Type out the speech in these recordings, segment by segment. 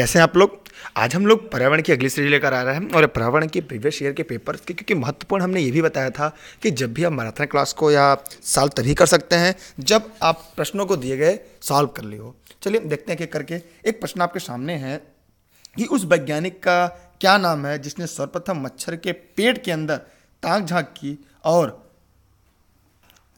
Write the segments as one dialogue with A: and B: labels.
A: कैसे हैं आप लोग आज हम लोग पर्यावरण की अगली सीरीज लेकर आ रहे हैं और पर्यावरण के प्रीवियस ईयर के पेपर्स के क्योंकि महत्वपूर्ण हमने ये भी बताया था कि जब भी आप मैराथन क्लास को या साल तभी कर सकते हैं जब आप प्रश्नों को दिए गए सॉल्व कर लियो चलिए देखते हैं कि करके एक प्रश्न आपके सामने है कि उस वैज्ञानिक का क्या नाम है जिसने सर्वप्रथम मच्छर के पेट के अंदर ताक झाँक की और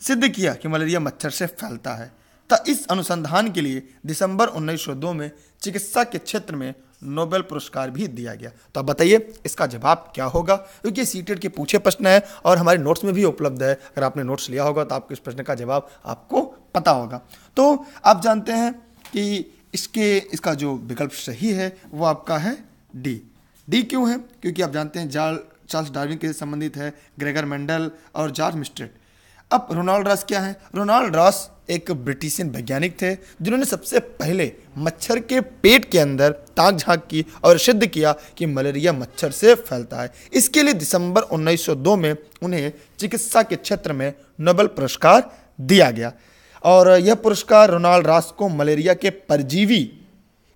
A: सिद्ध किया कि मलेरिया मच्छर से फैलता है तो इस अनुसंधान के लिए दिसंबर 1902 में चिकित्सा के क्षेत्र में नोबेल पुरस्कार भी दिया गया तो आप बताइए इसका जवाब क्या होगा क्योंकि ये सीटेड के पूछे प्रश्न है और हमारे नोट्स में भी उपलब्ध है अगर आपने नोट्स लिया होगा तो आपको इस प्रश्न का जवाब आपको पता होगा तो आप जानते हैं कि इसके इसका जो विकल्प सही है वो आपका है डी डी क्यों है क्योंकि आप जानते हैं जार्ल चार्ल्स डार्विन के संबंधित है ग्रेगर मेंडल और जार्ज मिस्ट्रेट अब रोनाल्ड रॉस क्या है रोनाल्ड रॉस एक ब्रिटिशियन वैज्ञानिक थे जिन्होंने सबसे पहले मच्छर के पेट के अंदर ताक झांक की और सिद्ध किया कि मलेरिया मच्छर से फैलता है इसके लिए दिसंबर 1902 में उन्हें चिकित्सा के क्षेत्र में नोबल पुरस्कार दिया गया और यह पुरस्कार रोनाल्ड रास को मलेरिया के परजीवी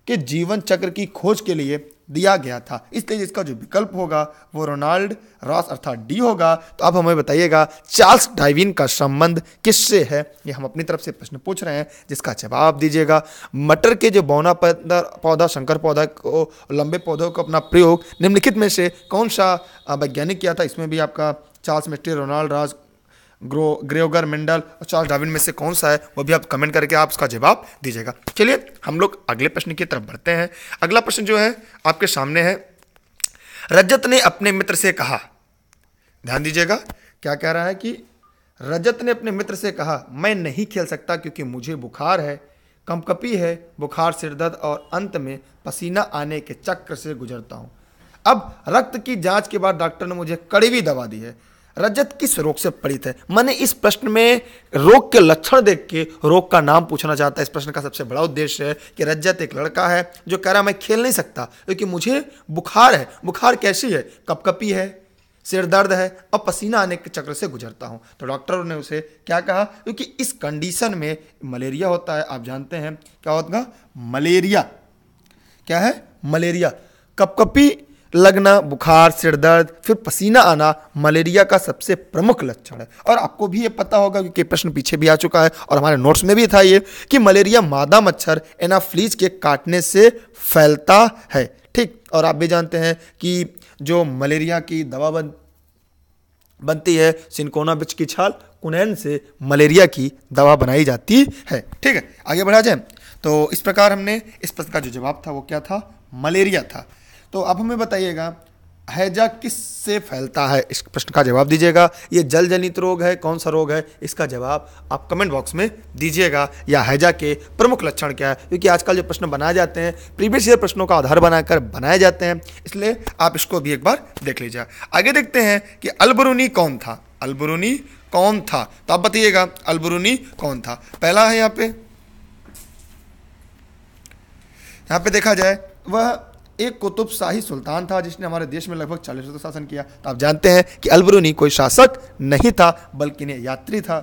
A: के जीवन चक्र की खोज के लिए दिया गया था इसलिए इसका जो विकल्प होगा वो रोनाल्ड रॉस अर्थात डी होगा तो अब हमें बताइएगा चार्ल्स डाइविन का संबंध किससे है ये हम अपनी तरफ से प्रश्न पूछ रहे हैं जिसका जवाब दीजिएगा मटर के जो बौना पौधा शंकर पौधा को लंबे पौधों को अपना प्रयोग निम्नलिखित में से कौन सा वैज्ञानिक किया था इसमें भी आपका चार्ल्स मिस्ट्री रोनाल्ड रॉस ग्रो ग्रेवगर मेंडल और अच्छा, चार्ल्स डार्विन में से कौन सा है वो भी आप कमेंट करके आप उसका जवाब दीजिएगा चलिए हम लोग अगले प्रश्न की तरफ बढ़ते हैं अगला प्रश्न जो है आपके सामने है रजत ने अपने मित्र से कहा ध्यान दीजिएगा क्या कह रहा है कि रजत ने अपने मित्र से कहा मैं नहीं खेल सकता क्योंकि मुझे बुखार है कंपकपी है बुखार सिरदर्द और अंत में पसीना आने के चक्र से गुजरता हूँ अब रक्त की जांच के बाद डॉक्टर ने मुझे कड़वी दवा दी है रजत किस रोग से पीड़ित है मैंने इस प्रश्न में रोग के लक्षण देख के रोग का नाम पूछना चाहता है इस प्रश्न का सबसे बड़ा उद्देश्य है कि रजत एक लड़का है जो कह रहा मैं खेल नहीं सकता क्योंकि मुझे बुखार है बुखार कैसी है कपकपी है सिर दर्द है और पसीना आने के चक्र से गुजरता हूँ तो डॉक्टरों ने उसे क्या कहा क्योंकि इस कंडीशन में मलेरिया होता है आप जानते हैं क्या होगा मलेरिया क्या है मलेरिया कपकपी लगना बुखार सिर दर्द फिर पसीना आना मलेरिया का सबसे प्रमुख लक्षण है और आपको भी ये पता होगा क्योंकि प्रश्न पीछे भी आ चुका है और हमारे नोट्स में भी था ये कि मलेरिया मादा मच्छर एनाफ्लीज के काटने से फैलता है ठीक और आप भी जानते हैं कि जो मलेरिया की दवा बन बनती है सिंकोना बिच की छाल कुनैन से मलेरिया की दवा बनाई जाती है ठीक है आगे बढ़ा जाए तो इस प्रकार हमने इस प्रश्न का जो जवाब था वो क्या था मलेरिया था तो आप हमें बताइएगा हैजा किस से फैलता है इस प्रश्न का जवाब दीजिएगा ये जल जनित रोग है कौन सा रोग है इसका जवाब आप कमेंट बॉक्स में दीजिएगा या हैजा के प्रमुख लक्षण क्या है क्योंकि आजकल जो प्रश्न बनाए जाते हैं प्रीवियस ईयर प्रश्नों का आधार बनाकर बनाए जाते हैं इसलिए आप इसको भी एक बार देख लीजिए आगे देखते हैं कि अलबरूनी कौन था अलबरूनी कौन था तो आप बताइएगा अलबरूनी कौन था पहला है यहाँ पे यहाँ पे देखा जाए वह एक कुतुब शाही सुल्तान था जिसने हमारे देश में लगभग चालीस वर्ष शासन किया तो आप जानते हैं कि अलबरूनी कोई शासक नहीं था बल्कि यात्री था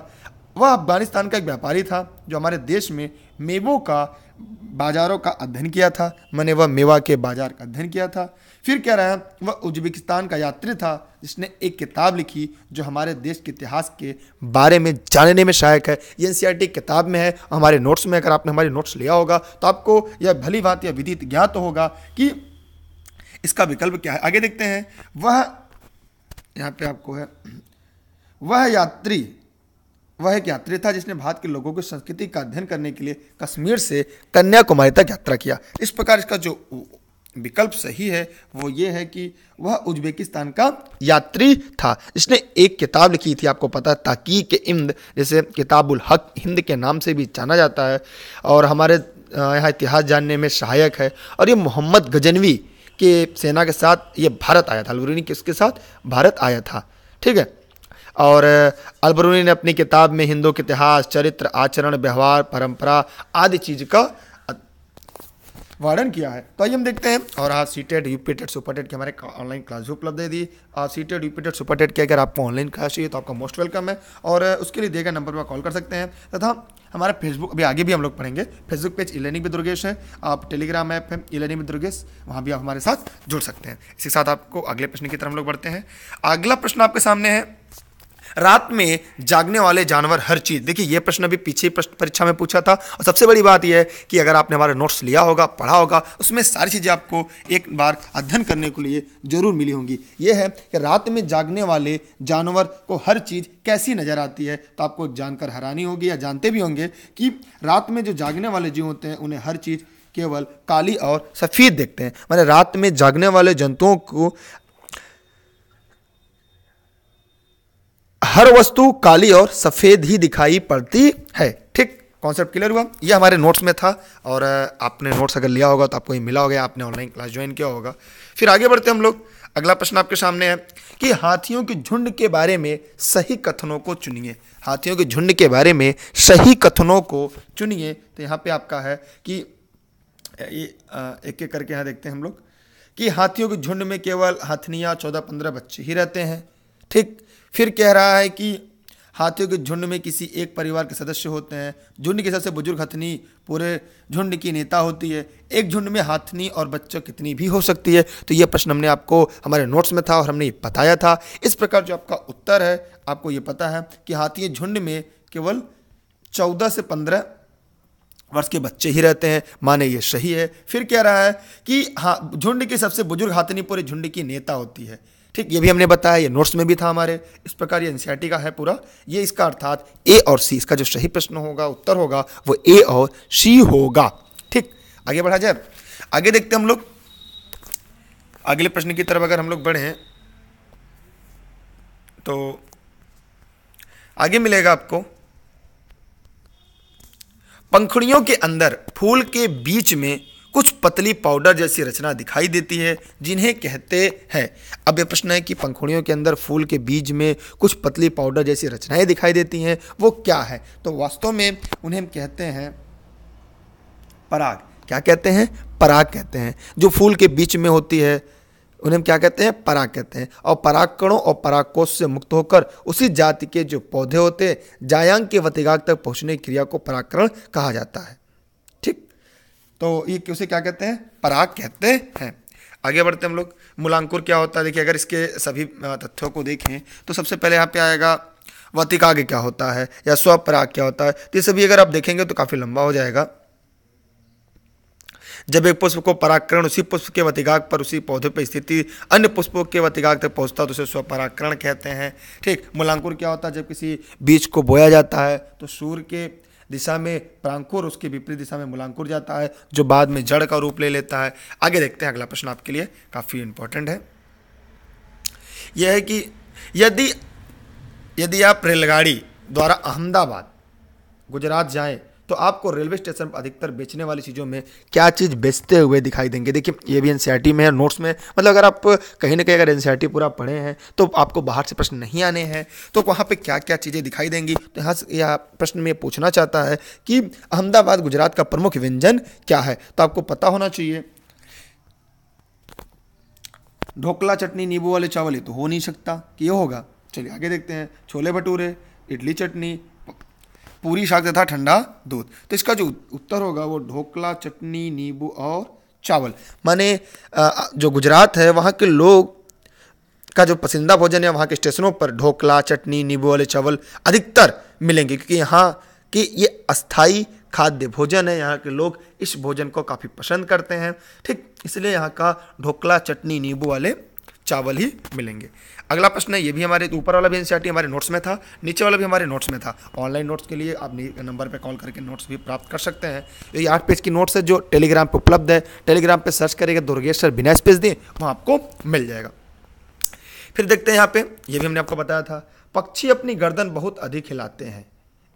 A: वह अफगानिस्तान का एक व्यापारी था जो हमारे देश में मेवों का बाज़ारों का अध्ययन किया था मैंने वह मेवा के बाज़ार का अध्ययन किया था फिर कह रहा है वह उज्बेकिस्तान का यात्री था जिसने एक किताब लिखी जो हमारे देश के इतिहास के बारे में जानने में सहायक है ये एन e किताब में है हमारे नोट्स में अगर आपने हमारे नोट्स लिया होगा तो आपको यह भली बात या विदित ज्ञात तो होगा कि इसका विकल्प क्या है आगे देखते हैं वह यहाँ पे आपको है वह यात्री वह एक यात्री था जिसने भारत के लोगों की संस्कृति का अध्ययन करने के लिए कश्मीर से कन्याकुमारी तक यात्रा किया इस प्रकार इसका जो विकल्प सही है वो ये है कि वह उज्बेकिस्तान का यात्री था इसने एक किताब लिखी थी आपको पता है के इंद जिसे किताबुल हक हिंद के नाम से भी जाना जाता है और हमारे यहाँ इतिहास जानने में सहायक है और ये मोहम्मद गजनवी के सेना के साथ ये भारत आया था अलवरूनी किसके साथ भारत आया था ठीक है और अलबरूनी ने अपनी किताब में हिंदू के इतिहास चरित्र आचरण व्यवहार परंपरा आदि चीज़ का वर्णन किया है तो आइए हम देखते हैं और आज सीटेड यूपीटेड सुपरटेड की हमारे ऑनलाइन क्लास भी उपलब्ध दे दी आज सीटेड यूपीटेड सुपरटेड की अगर आपको ऑनलाइन क्लास चाहिए तो आपका मोस्ट वेलकम है और उसके लिए दिए गए नंबर पर कॉल कर सकते हैं तथा हमारा फेसबुक अभी आगे भी हम लोग पढ़ेंगे फेसबुक पेज इलेनिंग भी दुर्गेश है आप टेलीग्राम ऐप है इलेनिंग भी दुर्गेश वहाँ भी आप हमारे साथ जुड़ सकते हैं इसके साथ आपको अगले प्रश्न की तरफ हम लोग बढ़ते हैं अगला प्रश्न आपके सामने है रात में जागने वाले जानवर हर चीज़ देखिए ये प्रश्न अभी पीछे परीक्षा में पूछा था और सबसे बड़ी बात यह है कि अगर आपने हमारा नोट्स लिया होगा पढ़ा होगा उसमें सारी चीज़ें आपको एक बार अध्ययन करने के लिए जरूर मिली होंगी ये है कि रात में जागने वाले जानवर को हर चीज़ कैसी नज़र आती है तो आपको जानकर हैरानी होगी या जानते भी होंगे कि रात में जो जागने वाले जीव होते हैं उन्हें हर चीज़ केवल काली और सफ़ेद देखते हैं मैंने रात में जागने वाले जंतुओं को हर वस्तु काली और सफ़ेद ही दिखाई पड़ती है ठीक कॉन्सेप्ट क्लियर हुआ ये हमारे नोट्स में था और आपने नोट्स अगर लिया होगा तो आपको ये मिला होगा आपने ऑनलाइन क्लास ज्वाइन किया होगा फिर आगे बढ़ते हम लोग अगला प्रश्न आपके सामने है कि हाथियों के झुंड के बारे में सही कथनों को चुनिए हाथियों के झुंड के बारे में सही कथनों को चुनिए तो यहाँ पे आपका है कि ये एक एक करके यहाँ देखते हैं हम लोग कि हाथियों के झुंड में केवल हाथनियाँ चौदह पंद्रह बच्चे ही रहते हैं ठीक फिर कह रहा है कि हाथियों के झुंड में किसी एक परिवार के सदस्य होते हैं झुंड के सबसे बुजुर्ग हथनी पूरे झुंड की नेता होती है एक झुंड में हाथनी और बच्चों कितनी भी हो सकती है तो यह प्रश्न हमने आपको हमारे नोट्स में था और हमने ये बताया था इस प्रकार जो आपका उत्तर है आपको ये पता है कि हाथी झुंड में केवल चौदह से पंद्रह वर्ष के बच्चे ही रहते हैं माने ये सही है फिर कह रहा है कि हाँ झुंड की सबसे बुजुर्ग हाथनी पूरे झुंड की नेता होती है ठीक ये भी हमने बताया ये नोट्स में भी था हमारे इस प्रकार ये एनसीआरटी का है पूरा ये इसका अर्थात ए और सी इसका जो सही प्रश्न होगा उत्तर होगा वो ए और सी होगा ठीक आगे बढ़ा जाए आगे देखते हम लोग अगले प्रश्न की तरफ अगर हम लोग बढ़े तो आगे मिलेगा आपको पंखुड़ियों के अंदर फूल के बीच में कुछ पतली पाउडर जैसी रचना दिखाई देती है जिन्हें कहते हैं अब यह प्रश्न है कि पंखुड़ियों के अंदर फूल के बीज में कुछ पतली पाउडर जैसी रचनाएं दिखाई देती हैं वो क्या है तो वास्तव में उन्हें हम कहते हैं पराग क्या कहते हैं पराग कहते हैं जो फूल के बीच में होती है उन्हें हम क्या कहते हैं पराग कहते हैं और परागकणों और परागकोष से मुक्त होकर उसी जाति के जो पौधे होते हैं जायांग के वतिगाग तक पहुंचने की क्रिया को पराकरण कहा जाता है तो ये उसे क्या कहते हैं पराग कहते हैं आगे बढ़ते हम लोग मूलांकुर क्या होता है देखिए अगर इसके सभी तथ्यों को देखें तो सबसे पहले यहाँ पे आएगा वतिकाग क्या होता है या स्वपराग क्या होता है तो ये सभी अगर आप देखेंगे तो काफ़ी लंबा हो जाएगा जब एक पुष्प को पराकरण उसी पुष्प के वतिगाग पर उसी पौधे पर स्थिति अन्य पुष्पों के वतिगाग तक पहुंचता तो उसे स्वपराकरण कहते हैं ठीक मूलांकुर क्या होता है जब किसी बीज को बोया जाता है तो सूर्य के दिशा में प्रांकुर उसके विपरीत दिशा में मूलांकुर जाता है जो बाद में जड़ का रूप ले लेता है आगे देखते हैं अगला प्रश्न आपके लिए काफ़ी इंपॉर्टेंट है यह है कि यदि यदि आप रेलगाड़ी द्वारा अहमदाबाद गुजरात जाएं तो आपको रेलवे स्टेशन पर अधिकतर बेचने वाली चीज़ों में क्या चीज़ बेचते हुए दिखाई देंगे देखिए ये भी एन e में है नोट्स में मतलब अगर आप कहीं ना कहीं अगर एन e पूरा पढ़े हैं तो आपको बाहर से प्रश्न नहीं आने हैं तो वहाँ पर क्या क्या चीज़ें दिखाई देंगी तो यहाँ यह प्रश्न में पूछना चाहता है कि अहमदाबाद गुजरात का प्रमुख व्यंजन क्या है तो आपको पता होना चाहिए ढोकला चटनी नींबू वाले चावल ये तो हो नहीं सकता कि ये होगा चलिए आगे देखते हैं छोले भटूरे इडली चटनी पूरी साग तथा ठंडा दूध तो इसका जो उत्तर होगा वो ढोकला चटनी नींबू और चावल माने जो गुजरात है वहाँ के लोग का जो पसंदीदा भोजन है वहाँ के स्टेशनों पर ढोकला चटनी नींबू वाले चावल अधिकतर मिलेंगे क्योंकि यहाँ कि ये अस्थाई खाद्य भोजन है यहाँ के लोग इस भोजन को काफ़ी पसंद करते हैं ठीक इसलिए यहाँ का ढोकला चटनी नींबू वाले चावल ही मिलेंगे अगला प्रश्न ये भी हमारे ऊपर वाला भी एनसीईआरटी हमारे नोट्स में था नीचे वाला भी हमारे नोट्स में था ऑनलाइन नोट्स के लिए आप नंबर पर कॉल करके नोट्स भी प्राप्त कर सकते हैं तो ये आठ पेज की नोट्स है जो टेलीग्राम पर उपलब्ध है टेलीग्राम पर सर्च करेगा दुर्गेश्वर बिना स्पेस दें वहाँ आपको मिल जाएगा फिर देखते हैं यहाँ पे ये भी हमने आपको बताया था पक्षी अपनी गर्दन बहुत अधिक हिलाते हैं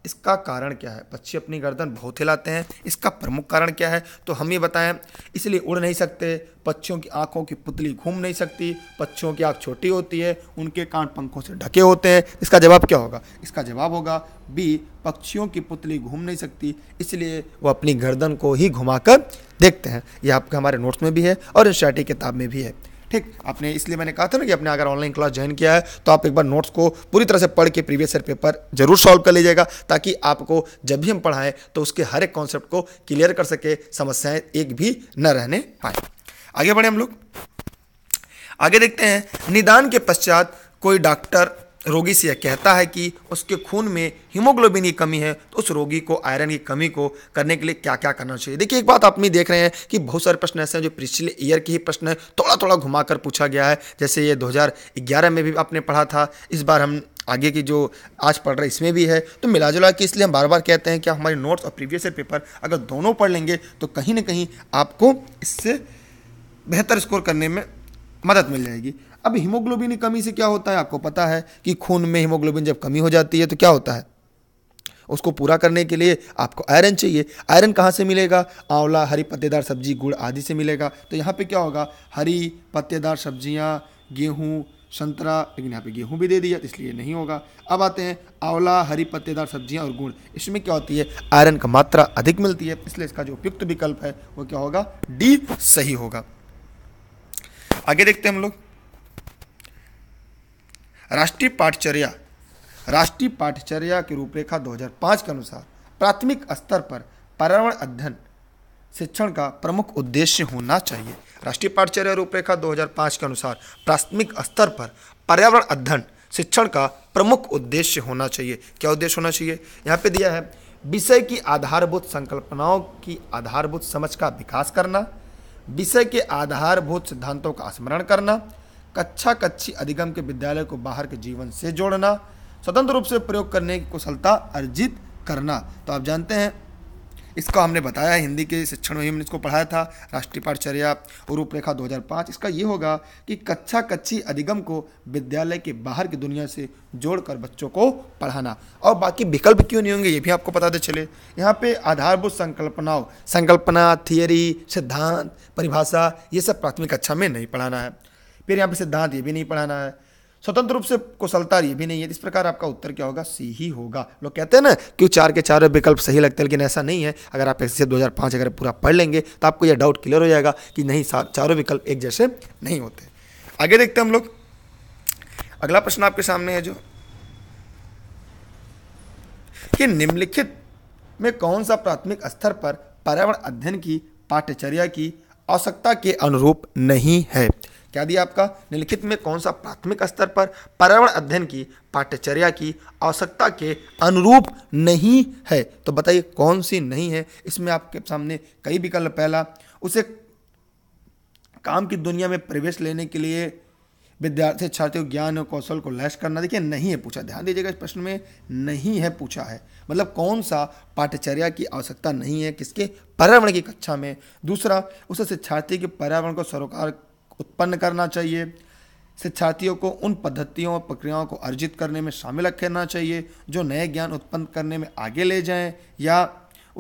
A: इसका कारण क्या है पक्षी अपनी गर्दन बहुत हिलाते हैं इसका प्रमुख कारण क्या है तो हम ये बताएं इसलिए उड़ नहीं सकते पक्षियों की आंखों की पुतली घूम नहीं सकती पक्षियों की आँख छोटी होती है उनके कान पंखों से ढके होते हैं इसका जवाब क्या होगा इसका जवाब होगा बी पक्षियों की पुतली घूम नहीं सकती इसलिए वो अपनी गर्दन को ही घुमाकर देखते हैं यह आपके हमारे नोट्स में भी है और इस किताब में भी है ठीक आपने इसलिए मैंने कहा था ना कि आपने अगर ऑनलाइन क्लास ज्वाइन किया है तो आप एक बार नोट्स को पूरी तरह से पढ़ के प्रीवियस ईयर पेपर जरूर सॉल्व कर लीजिएगा ताकि आपको जब भी हम पढ़ाएं तो उसके हर एक कॉन्सेप्ट को क्लियर कर सके समस्याएं एक भी न रहने पाए आगे बढ़े हम लोग आगे देखते हैं निदान के पश्चात कोई डॉक्टर रोगी से यह कहता है कि उसके खून में हीमोग्लोबिन की कमी है तो उस रोगी को आयरन की कमी को करने के लिए क्या क्या करना चाहिए देखिए एक बात आप भी देख रहे हैं कि बहुत सारे प्रश्न ऐसे हैं जो पिछले ईयर के ही प्रश्न है थोड़ा थोड़ा घुमाकर पूछा गया है जैसे ये 2011 में भी आपने पढ़ा था इस बार हम आगे की जो आज पढ़ रहे इसमें भी है तो मिला जुला के इसलिए हम बार बार कहते हैं कि हमारे नोट्स और प्रीवियस ईयर पेपर अगर दोनों पढ़ लेंगे तो कहीं ना कहीं आपको इससे बेहतर स्कोर करने में मदद मिल जाएगी अब हीमोग्लोबिन की कमी से क्या होता है आपको पता है कि खून में हीमोग्लोबिन जब कमी हो जाती है तो क्या होता है उसको पूरा करने के लिए आपको आयरन चाहिए आयरन कहाँ से मिलेगा आंवला हरी पत्तेदार सब्जी गुड़ आदि से मिलेगा तो यहाँ पे क्या होगा हरी पत्तेदार सब्जियाँ गेहूँ संतरा लेकिन यहाँ पे गेहूँ भी दे दिया तो इसलिए नहीं होगा अब आते हैं आंवला हरी पत्तेदार सब्जियाँ और गुड़ इसमें क्या होती है आयरन का मात्रा अधिक मिलती है इसलिए इसका जो उपयुक्त विकल्प है वो क्या होगा डी सही होगा आगे देखते हैं हम लोग राष्ट्रीय पाठचर्या राष्ट्रीय पाठचर्या की रूपरेखा 2005 के अनुसार प्राथमिक स्तर पर पर्यावरण अध्ययन शिक्षण का प्रमुख उद्देश्य होना चाहिए राष्ट्रीय पाठचर्या रूपरेखा 2005 के अनुसार प्राथमिक स्तर पर पर्यावरण अध्ययन शिक्षण का प्रमुख उद्देश्य होना चाहिए क्या उद्देश्य होना चाहिए यहाँ पे दिया है विषय की आधारभूत संकल्पनाओं की आधारभूत समझ का विकास करना विषय के आधारभूत सिद्धांतों का स्मरण करना कक्षा कच्छी अधिगम के विद्यालय को बाहर के जीवन से जोड़ना स्वतंत्र रूप से प्रयोग करने की कुशलता अर्जित करना तो आप जानते हैं इसका हमने बताया हिंदी के शिक्षण में हमने इसको पढ़ाया था राष्ट्रीय पाठचर्या रूपरेखा 2005 इसका ये होगा कि कक्षा कच्छी अधिगम को विद्यालय के बाहर की दुनिया से जोड़कर बच्चों को पढ़ाना और बाकी विकल्प क्यों नहीं होंगे ये भी आपको पता तो चले यहाँ पे आधारभूत संकल्पनाओं संकल्पना थियरी सिद्धांत परिभाषा ये सब प्राथमिक कक्षा में नहीं पढ़ाना है फिर यहाँ पे सिद्धांत ये भी नहीं पढ़ाना है स्वतंत्र रूप से कुशलता ये भी नहीं है इस प्रकार आपका उत्तर क्या होगा सी ही होगा लोग कहते हैं ना कि चार के चार विकल्प सही लगते हैं लेकिन ऐसा नहीं है अगर आप ऐसे दो हज़ार अगर पूरा पढ़ लेंगे तो आपको यह डाउट क्लियर हो जाएगा कि नहीं चारों विकल्प एक जैसे नहीं होते आगे देखते हैं हम लोग अगला प्रश्न आपके सामने है जो कि निम्नलिखित में कौन सा प्राथमिक स्तर पर पर्यावरण अध्ययन की पाठ्यचर्या की आवश्यकता के अनुरूप नहीं है क्या दिया आपका निम्नलिखित में कौन सा प्राथमिक स्तर पर पर्यावरण अध्ययन की पाठ्यचर्या की आवश्यकता के अनुरूप नहीं है तो बताइए कौन सी नहीं है इसमें आपके सामने कई विकल्प पहला उसे काम की दुनिया में प्रवेश लेने के लिए विद्यार्थी छात्रों ज्ञान और कौशल को लैस करना देखिए नहीं है पूछा ध्यान दीजिएगा इस प्रश्न में नहीं है पूछा है मतलब कौन सा पाठ्यचर्या की आवश्यकता नहीं है किसके पर्यावरण की कक्षा में दूसरा उसे शिक्षार्थी के पर्यावरण को सरोकार उत्पन्न करना चाहिए शिक्षार्थियों को उन पद्धतियों और प्रक्रियाओं को अर्जित करने में शामिल रखना चाहिए जो नए ज्ञान उत्पन्न करने में आगे ले जाएं या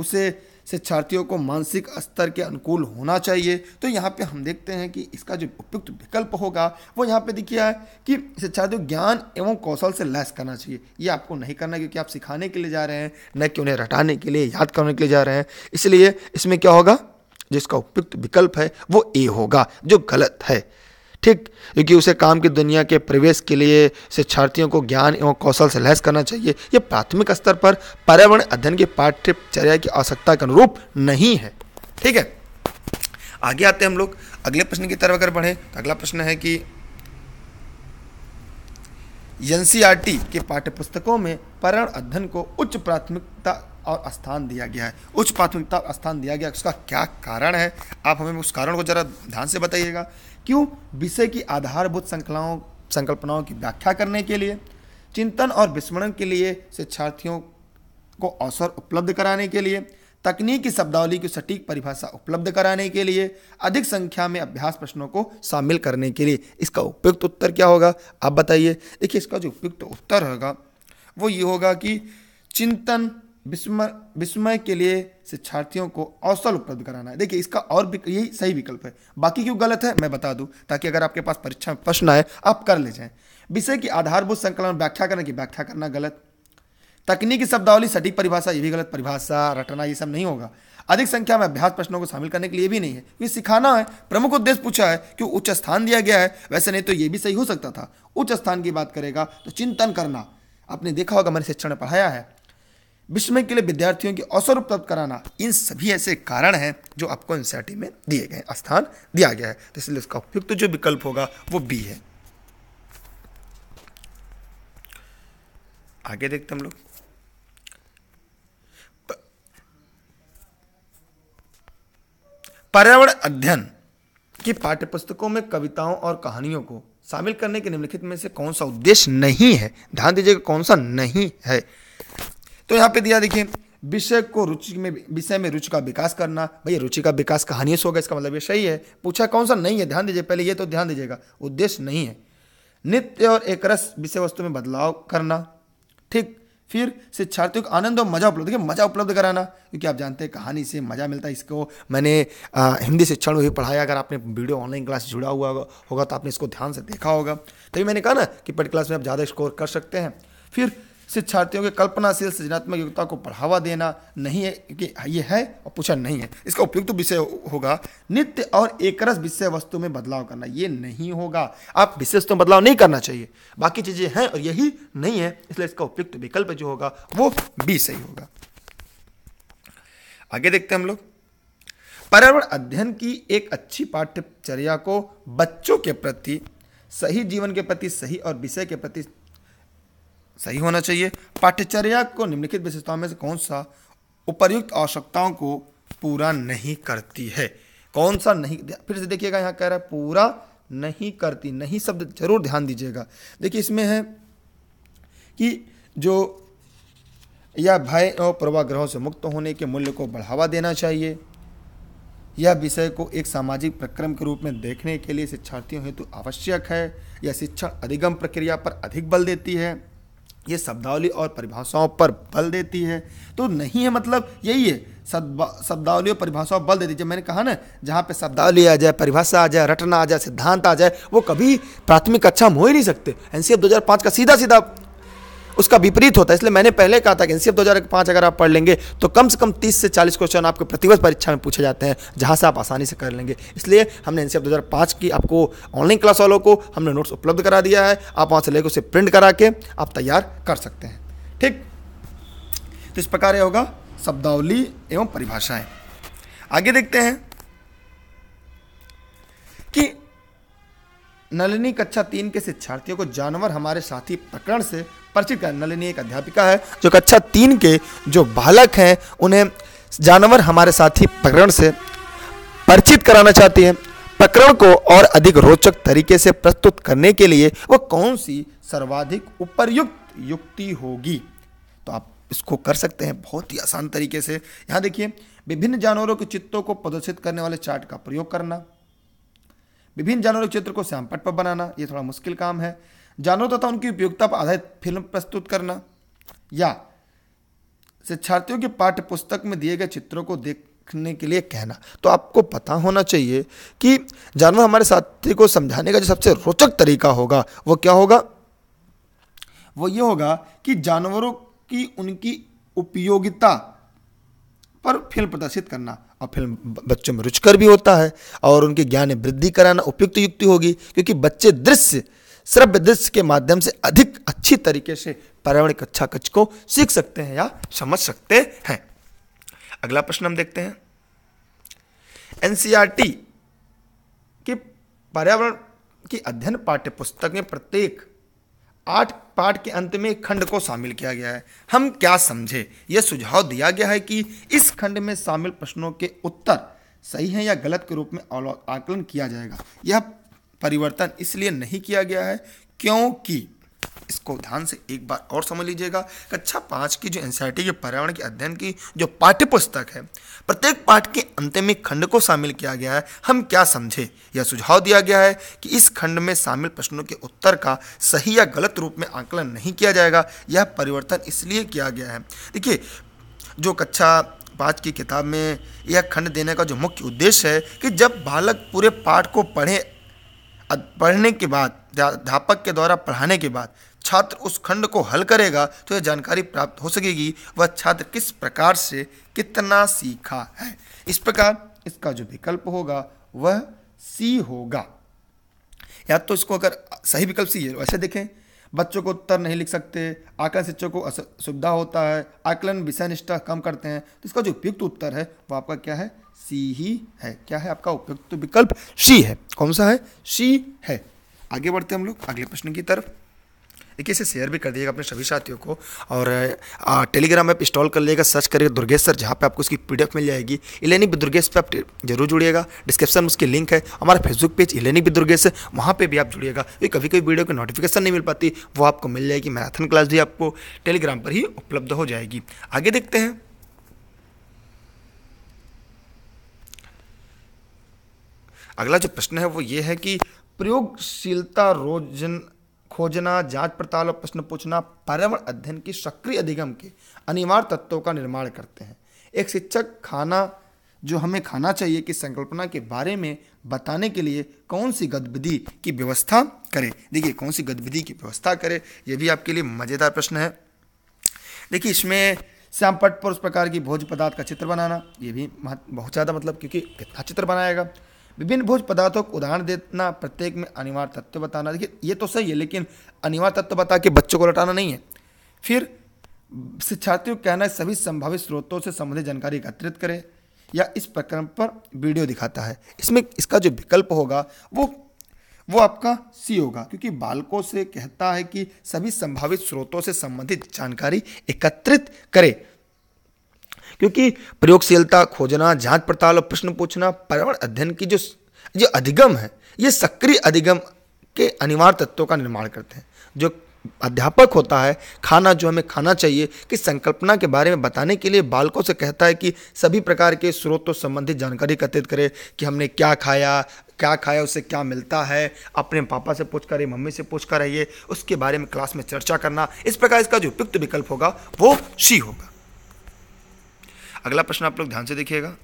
A: उसे शिक्षार्थियों को मानसिक स्तर के अनुकूल होना चाहिए तो यहाँ पे हम देखते हैं कि इसका जो उपयुक्त विकल्प होगा वो यहाँ पे देखिए है कि शिक्षार्थियों ज्ञान एवं कौशल से लैस करना चाहिए ये आपको नहीं करना क्योंकि आप सिखाने के लिए जा रहे हैं न कि उन्हें रटाने के लिए याद करने के लिए जा रहे हैं इसलिए इसमें क्या होगा जिसका उपयुक्त विकल्प है वो ए होगा जो गलत है ठीक क्योंकि उसे काम की दुनिया के प्रवेश के लिए शिक्षार्थियों को ज्ञान एवं कौशल से लैस करना चाहिए यह प्राथमिक स्तर पर पर्यावरण अध्ययन की पाठ्यचर्या की आवश्यकता के अनुरूप नहीं है ठीक है आगे आते हैं हम लोग अगले प्रश्न की तरफ अगर बढ़े तो अगला प्रश्न है कि एन के पाठ्यपुस्तकों में पर्यावरण अध्ययन को उच्च प्राथमिकता और स्थान दिया गया है उच्च प्राथमिकता स्थान दिया गया उसका क्या कारण है आप हमें उस कारण को जरा ध्यान से बताइएगा क्यों विषय की आधारभूत संकलाओं संकल्पनाओं की व्याख्या करने के लिए चिंतन और विस्मरण के लिए शिक्षार्थियों को अवसर उपलब्ध कराने के लिए तकनीकी शब्दावली की सटीक परिभाषा उपलब्ध कराने के लिए अधिक संख्या में अभ्यास प्रश्नों को शामिल करने के लिए इसका उपयुक्त उत्तर क्या होगा आप बताइए देखिए इसका जो उपयुक्त उत्तर होगा वो ये होगा कि चिंतन विस्मय के लिए शिक्षार्थियों को अवसर उपलब्ध कराना है देखिए इसका और यही सही विकल्प है बाकी क्यों गलत है मैं बता दूं ताकि अगर आपके पास परीक्षा में प्रश्न आए आप कर ले जाएं विषय की आधारभूत संकलन व्याख्या करने की व्याख्या करना गलत तकनीकी शब्दावली सटीक परिभाषा ये भी गलत परिभाषा रटना ये सब नहीं होगा अधिक संख्या में अभ्यास प्रश्नों को शामिल करने के लिए भी नहीं है ये सिखाना है प्रमुख उद्देश्य पूछा है कि उच्च स्थान दिया गया है वैसे नहीं तो ये भी सही हो सकता था उच्च स्थान की बात करेगा तो चिंतन करना आपने देखा होगा मैंने शिक्षण में पढ़ाया है विस्मय के लिए विद्यार्थियों के अवसर उपलब्ध कराना इन सभी ऐसे कारण हैं जो आपको एनसीईआरटी में दिए गए स्थान दिया गया है तो इसलिए उसका उपयुक्त जो विकल्प होगा वो बी है आगे देखते हम लोग पर्यावरण अध्ययन की पाठ्य पुस्तकों में कविताओं और कहानियों को शामिल करने के निम्नलिखित में से कौन सा उद्देश्य नहीं है ध्यान दीजिएगा कौन सा नहीं है तो यहाँ पे दिया देखिए विषय को रुचि में विषय में रुचि का विकास करना भैया रुचि का विकास कहानी से होगा इसका मतलब ये सही है पूछा कौन सा नहीं है ध्यान दीजिए पहले ये तो ध्यान दीजिएगा उद्देश्य नहीं है नित्य और एकरस विषय वस्तु में बदलाव करना ठीक फिर शिक्षार्थियों को आनंद और मजा उपलब्ध देखिए मजा उपलब्ध कराना क्योंकि आप जानते हैं कहानी से मजा मिलता है इसको मैंने आ, हिंदी शिक्षण में भी पढ़ाया अगर आपने वीडियो ऑनलाइन क्लास जुड़ा हुआ होगा तो आपने इसको ध्यान से देखा होगा तभी मैंने कहा ना कि पर्टिकुलर क्लास में आप ज़्यादा स्कोर कर सकते हैं फिर शिक्षार्थियों के कल्पनाशील सृजनात्मक योग्यता को बढ़ावा देना नहीं है कि ये है और पूछा नहीं है इसका उपयुक्त विषय होगा नित्य और एकरस विषय वस्तु में बदलाव करना ये नहीं होगा आप विषय वस्तु में बदलाव नहीं करना चाहिए बाकी चीज़ें हैं और यही नहीं है इसलिए इसका उपयुक्त विकल्प जो होगा वो बी सही होगा आगे देखते हैं हम लोग पर्यावरण अध्ययन की एक अच्छी पाठ्यचर्या को बच्चों के प्रति सही जीवन के प्रति सही और विषय के प्रति सही होना चाहिए पाठ्यचर्या को निम्नलिखित विशेषताओं में से कौन सा उपर्युक्त आवश्यकताओं को पूरा नहीं करती है कौन सा नहीं फिर से देखिएगा यहाँ कह रहा है पूरा नहीं करती नहीं शब्द जरूर ध्यान दीजिएगा देखिए इसमें है कि जो या भय और पूर्वाग्रहों से मुक्त होने के मूल्य को बढ़ावा देना चाहिए यह विषय को एक सामाजिक प्रक्रम के रूप में देखने के लिए शिक्षार्थियों हेतु आवश्यक है यह शिक्षण अधिगम प्रक्रिया पर अधिक बल देती है ये शब्दावली और परिभाषाओं पर बल देती है तो नहीं है मतलब यही है शब्दावली और परिभाषाओं बल देती है जब मैंने कहा ना जहाँ पे शब्दावली आ जाए परिभाषा आ जाए रटना आ जाए सिद्धांत आ जाए वो कभी प्राथमिक कक्षा में हो ही नहीं सकते एन सी का सीधा सीधा उसका विपरीत होता है इसलिए मैंने पहले कहा था कि एनसीएफ दो अगर आप पढ़ लेंगे तो कम से कम तीस से चालीस क्वेश्चन आपके प्रतिवर्ष परीक्षा में पूछे जाते हैं जहां से आप आसानी से कर लेंगे इसलिए हमने एनसीएफ दो की आपको ऑनलाइन क्लास वालों को हमने नोट्स उपलब्ध करा दिया है आप वहाँ से लेकर उसे प्रिंट करा के आप तैयार कर सकते हैं ठीक तो इस प्रकार यह होगा शब्दावली एवं परिभाषाएं आगे देखते हैं कि नलिनी कक्षा तीन के शिक्षार्थियों को जानवर हमारे साथी प्रकरण से परिचित कर नलिनी एक अध्यापिका है जो कक्षा तीन के जो बालक हैं उन्हें जानवर हमारे साथी प्रकरण से परिचित कराना चाहती है प्रकरण को और अधिक रोचक तरीके से प्रस्तुत करने के लिए वो कौन सी सर्वाधिक उपरयुक्त युक्ति होगी तो आप इसको कर सकते हैं बहुत ही आसान तरीके से यहाँ देखिए विभिन्न जानवरों के चित्तों को प्रदर्शित करने वाले चार्ट का प्रयोग करना विभिन्न जानवरों के चित्र को श्यामपट पर बनाना ये थोड़ा मुश्किल काम है जानवरों तथा उनकी उपयोगिता पर आधारित फिल्म प्रस्तुत करना या शिक्षार्थियों के पाठ्य पुस्तक में दिए गए चित्रों को देखने के लिए कहना तो आपको पता होना चाहिए कि जानवर हमारे साथी को समझाने का जो सबसे रोचक तरीका होगा वो क्या होगा वो ये होगा कि जानवरों की उनकी उपयोगिता और फिल्म प्रदर्शित करना और फिल्म बच्चों में रुचकर भी होता है और उनके ज्ञान वृद्धि कराना उपयुक्त युक्ति होगी क्योंकि बच्चे दृश्य श्रव्य दृश्य के माध्यम से अधिक अच्छी तरीके से पर्यावरण कक्षा कक्ष को सीख सकते हैं या समझ सकते हैं अगला प्रश्न हम देखते हैं एनसीआरटी के पर्यावरण की अध्ययन पाठ्य पुस्तक में प्रत्येक आठ पाठ के अंत में खंड को शामिल किया गया है हम क्या समझे यह सुझाव दिया गया है कि इस खंड में शामिल प्रश्नों के उत्तर सही हैं या गलत के रूप में आकलन किया जाएगा यह परिवर्तन इसलिए नहीं किया गया है क्योंकि इसको ध्यान से एक बार और समझ लीजिएगा कक्षा अच्छा, पाँच की जो एनसीआरटी के पर्यावरण के अध्ययन की जो पाठ्य पुस्तक है प्रत्येक पाठ के अंत में खंड को शामिल किया गया है हम क्या समझे यह सुझाव दिया गया है कि इस खंड में शामिल प्रश्नों के उत्तर का सही या गलत रूप में आकलन नहीं किया जाएगा यह परिवर्तन इसलिए किया गया है देखिए जो कक्षा पाँच की किताब में यह खंड देने का जो मुख्य उद्देश्य है कि जब बालक पूरे पाठ को पढ़े पढ़ने के बाद अध्यापक के द्वारा पढ़ाने के बाद छात्र उस खंड को हल करेगा तो यह जानकारी प्राप्त हो सकेगी वह छात्र किस प्रकार से कितना सीखा है इस प्रकार इसका जो विकल्प होगा वह सी होगा या तो इसको अगर सही विकल्प सी है वैसे देखें बच्चों को उत्तर नहीं लिख सकते आकलन शिक्षक को असुविधा होता है आकलन विषय निष्ठा कम करते हैं तो इसका जो उपयुक्त उत्तर है वो आपका क्या है सी ही है क्या है आपका उपयुक्त विकल्प सी है कौन सा है सी है आगे बढ़ते हम लोग अगले प्रश्न की तरफ देखिए इसे शेयर भी कर दिएगा अपने सभी साथियों को और टेलीग्राम ऐप इंस्टॉल कर लेगा सर्च करिएगा दुर्गेश सर जहाँ पर आपको उसकी पी मिल जाएगी इलेनिक भी दुर्गेश पर आप जरूर जुड़िएगा डिस्क्रिप्शन में उसकी लिंक है हमारा फेसबुक पेज इलेनिक भी दुर्गेश वहाँ पर भी आप जुड़िएगा क्योंकि कभी कभी वीडियो की नोटिफिकेशन नहीं मिल पाती वो आपको मिल जाएगी मैराथन क्लास भी आपको टेलीग्राम पर ही उपलब्ध हो जाएगी आगे देखते हैं अगला जो प्रश्न है वो ये है कि प्रयोगशीलता रोजन खोजना जांच पड़ताल और प्रश्न पूछना पर्यावरण अध्ययन की सक्रिय अधिगम के अनिवार्य तत्वों का निर्माण करते हैं एक शिक्षक खाना जो हमें खाना चाहिए कि संकल्पना के बारे में बताने के लिए कौन सी गतिविधि की व्यवस्था करें देखिए कौन सी गतिविधि की व्यवस्था करें यह भी आपके लिए मज़ेदार प्रश्न है देखिए इसमें श्याम पट पर उस प्रकार की भोज पदार्थ का चित्र बनाना ये भी बहुत ज़्यादा मतलब क्योंकि कितना चित्र बनाएगा विभिन्न भोज पदार्थों को उदाहरण देना प्रत्येक में अनिवार्य तत्व बताना देखिए ये तो सही है लेकिन अनिवार्य तत्व बता के बच्चों को लौटाना नहीं है फिर शिक्षार्थियों का कहना है सभी संभावित स्रोतों से संबंधित जानकारी एकत्रित करें या इस प्रक्रम पर वीडियो दिखाता है इसमें इसका जो विकल्प होगा वो वो आपका सी होगा क्योंकि बालकों से कहता है कि सभी संभावित स्रोतों से संबंधित जानकारी एकत्रित करें क्योंकि प्रयोगशीलता खोजना जांच पड़ताल और प्रश्न पूछना पर्यावरण अध्ययन की जो जो अधिगम है ये सक्रिय अधिगम के अनिवार्य तत्वों का निर्माण करते हैं जो अध्यापक होता है खाना जो हमें खाना चाहिए कि संकल्पना के बारे में बताने के लिए बालकों से कहता है कि सभी प्रकार के स्रोतों तो संबंधित जानकारी एकत्रित करें कि हमने क्या खाया क्या खाया उससे क्या मिलता है अपने पापा से पूछ कर मम्मी से पूछ कर रहिए उसके बारे में क्लास में चर्चा करना इस प्रकार इसका जो उपयुक्त विकल्प होगा वो सी होगा अगला प्रश्न आप लोग ध्यान से देखिएगा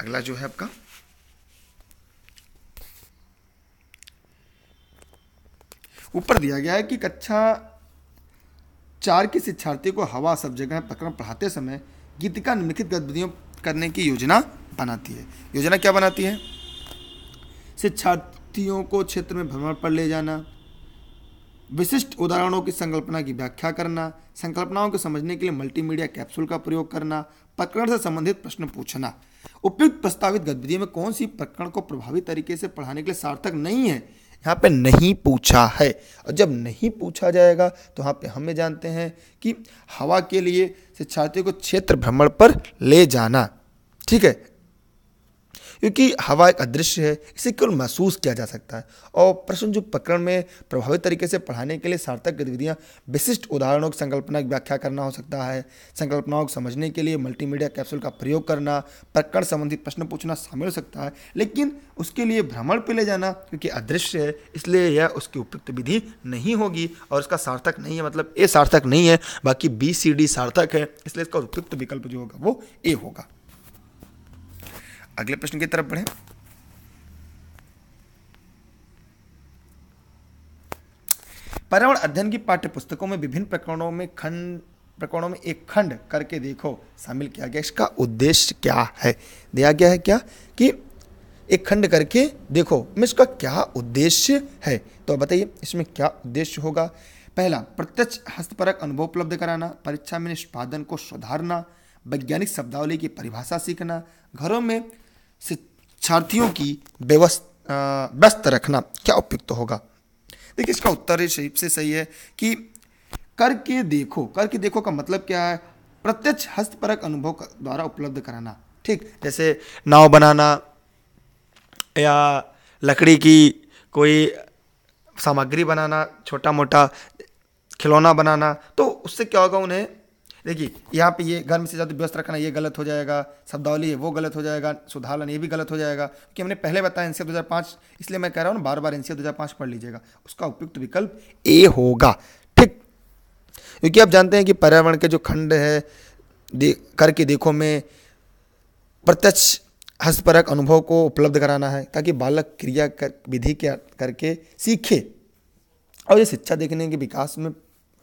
A: अगला जो है आपका ऊपर दिया गया है कि कक्षा चार के शिक्षार्थी को हवा सब जगह प्रकरण पढ़ाते समय गीतिका निम्नलिखित गतिविधियों करने की योजना बनाती है योजना क्या बनाती है शिक्षार्थियों को क्षेत्र में भ्रमण पर ले जाना विशिष्ट उदाहरणों की संकल्पना की व्याख्या करना संकल्पनाओं को समझने के लिए मल्टीमीडिया कैप्सूल का प्रयोग करना प्रकरण से संबंधित प्रश्न पूछना उपयुक्त प्रस्तावित गतिविधि में कौन सी प्रकरण को प्रभावी तरीके से पढ़ाने के लिए सार्थक नहीं है यहाँ पे नहीं पूछा है और जब नहीं पूछा जाएगा तो यहाँ पे हमें जानते हैं कि हवा के लिए शिक्षार्थियों को क्षेत्र भ्रमण पर ले जाना ठीक है क्योंकि हवा एक अदृश्य है इसे केवल महसूस किया जा सकता है और प्रश्न जो प्रकरण में प्रभावी तरीके से पढ़ाने के लिए सार्थक गतिविधियाँ विशिष्ट उदाहरणों की संकल्पना की व्याख्या करना हो सकता है संकल्पनाओं को समझने के लिए मल्टीमीडिया कैप्सूल का प्रयोग करना प्रकरण संबंधी प्रश्न पूछना शामिल हो सकता है लेकिन उसके लिए भ्रमण पर ले जाना क्योंकि अदृश्य है इसलिए यह उसकी उपयुक्त विधि नहीं होगी और इसका सार्थक नहीं है मतलब ए सार्थक नहीं है बाकी बी सी डी सार्थक है इसलिए इसका उपयुक्त विकल्प जो होगा वो ए होगा अगले प्रश्न की तरफ बढ़ें पर्यावरण अध्ययन की पाठ्य पुस्तकों में विभिन्न प्रकरणों में खंड प्रकरणों में एक खंड करके देखो शामिल किया गया इसका उद्देश्य क्या है दिया गया है क्या कि एक खंड करके देखो मैं इसका क्या उद्देश्य है तो बताइए इसमें क्या उद्देश्य होगा पहला प्रत्यक्ष हस्तपरक अनुभव उपलब्ध कराना परीक्षा में निष्पादन को सुधारना वैज्ञानिक शब्दावली की परिभाषा सीखना घरों में शिक्षार्थियों की व्यस्त रखना क्या उपयुक्त तो होगा देखिए इसका उत्तर से सही है कि करके देखो करके देखो का मतलब क्या है प्रत्यक्ष हस्तपरक अनुभव द्वारा उपलब्ध कराना ठीक जैसे नाव बनाना या लकड़ी की कोई सामग्री बनाना छोटा मोटा खिलौना बनाना तो उससे क्या होगा उन्हें देखिए यहाँ पे ये घर में से ज़्यादा व्यस्त रखना ये गलत हो जाएगा शब्दावली है वो गलत हो जाएगा सुधालन ये भी गलत हो जाएगा क्योंकि हमने पहले बताया एन सी इसलिए मैं कह रहा हूँ बार बार एन सी पढ़ लीजिएगा उसका उपयुक्त विकल्प ए होगा ठीक क्योंकि आप जानते हैं कि पर्यावरण के जो खंड है दे करके देखो में प्रत्यक्ष हस्तपरक अनुभव को उपलब्ध कराना है ताकि बालक क्रिया कर विधि के करके सीखे और ये शिक्षा देखने के विकास में